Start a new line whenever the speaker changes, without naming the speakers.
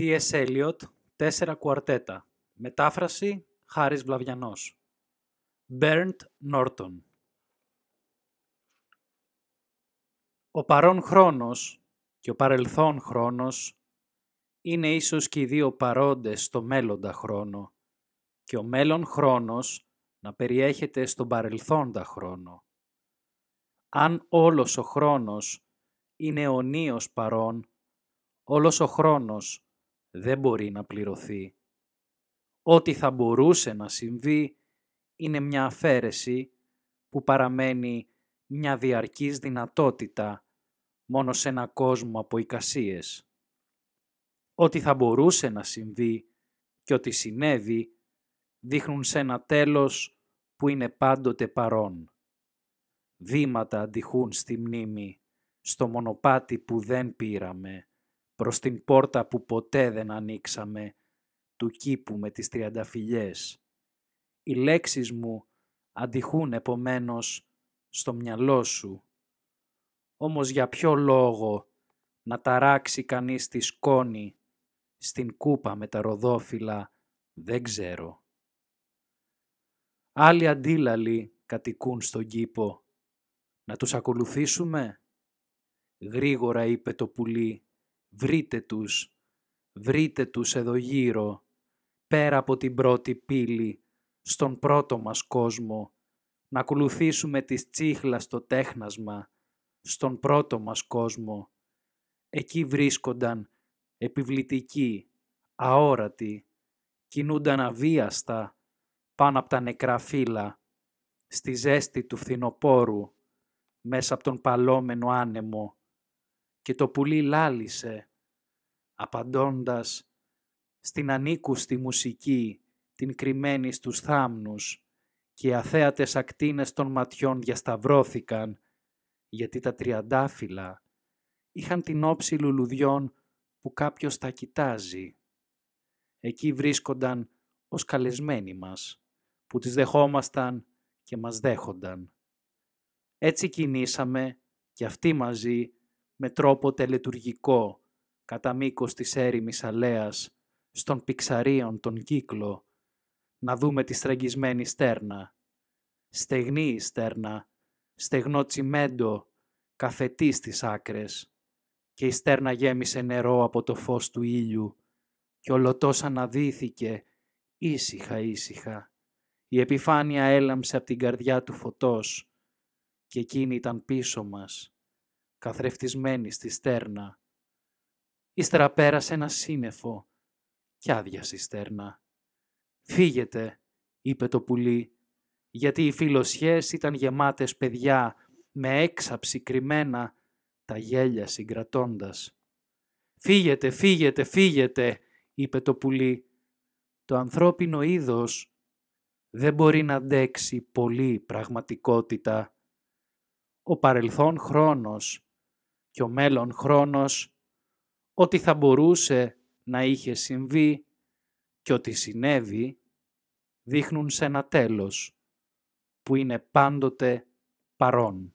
T.S. Eliot, Τέσσερα κουαρτέτα. Μετάφραση Χάρης Βλαβιανός. Μπέρντ Νόρτον. Ο παρόν χρόνος και ο παρελθόν χρόνος είναι ίσως και οι δύο παρόντες στο μέλλοντα χρόνο και ο μέλλον χρόνος να περιέχεται στον παρελθόντα χρόνο. Αν όλος ο χρόνος είναι ονίος παρόν, όλος ο χρόνος δεν μπορεί να πληρωθεί. Ό,τι θα μπορούσε να συμβεί είναι μια αφαίρεση που παραμένει μια διαρκής δυνατότητα μόνο σε ένα κόσμο από εικασίες. Ό,τι θα μπορούσε να συμβεί και ό,τι συνέβη δείχνουν σε ένα τέλος που είναι πάντοτε παρόν. Δήματα αντιχούν στη μνήμη, στο μονοπάτι που δεν πήραμε, προς την πόρτα που ποτέ δεν ανοίξαμε, του κήπου με τις τριανταφυλιές. Οι λέξεις μου αντιχούν επομένως στο μυαλό σου. Όμως για ποιο λόγο να ταράξει κανείς τη σκόνη στην κούπα με τα ροδόφυλλα δεν ξέρω. Άλλοι αντίλαλοι κατοικούν στον κήπο. Να τους ακολουθήσουμε. Γρήγορα είπε το πουλί Βρείτε τους, βρείτε τους εδώ γύρω, πέρα από την πρώτη πύλη, στον πρώτο μας κόσμο, να ακολουθήσουμε τις τσίχλα στο τέχνασμα, στον πρώτο μας κόσμο. Εκεί βρίσκονταν επιβλητικοί, αόρατοι, κινούνταν αβίαστα πάνω από τα νεκρά φύλλα, στη ζέστη του φθινοπόρου, μέσα από τον παλόμενο άνεμο, και το πουλί λάλησε, απαντώντας στην ανήκουστη μουσική την κρυμμένη στους θάμνους και οι αθέατες ακτίνες των ματιών διασταυρώθηκαν, γιατί τα τριαντάφυλλα είχαν την όψη λουλουδιών που κάποιος τα κοιτάζει. Εκεί βρίσκονταν ως καλεσμένοι μας, που τις δεχόμασταν και μας δέχονταν. Έτσι κινήσαμε και αυτοί μαζί με τρόπο τελετουργικό κατά μήκος της έρημης αλέας, στον πιξαρίον τον κύκλο, να δούμε τη στραγγισμένη στέρνα. Στεγνή η στέρνα, στεγνό τσιμέντο, καφετή στις άκρες. Και η στέρνα γέμισε νερό από το φως του ήλιου και ο Λοτός αναδύθηκε ήσυχα ήσυχα. Η επιφάνεια έλαμψε από την καρδιά του φωτός και εκείνη ήταν πίσω μας καθρεφτισμένη στη στέρνα. Ύστερα πέρασε ένα σύννεφο κι άδεια στη στέρνα. «Φύγετε», είπε το πουλί, γιατί οι φιλοσιές ήταν γεμάτες παιδιά, με έξαψη κρυμμένα, τα γέλια συγκρατώντας. «Φύγετε, φύγετε, φύγετε», είπε το πουλί. Το ανθρώπινο είδος δεν μπορεί να αντέξει πολύ πραγματικότητα. Ο παρελθόν χρόνος και ο μέλλον χρόνος, ότι θα μπορούσε να είχε συμβεί και ότι συνέβη, δείχνουν σε ένα τέλος που είναι πάντοτε παρόν.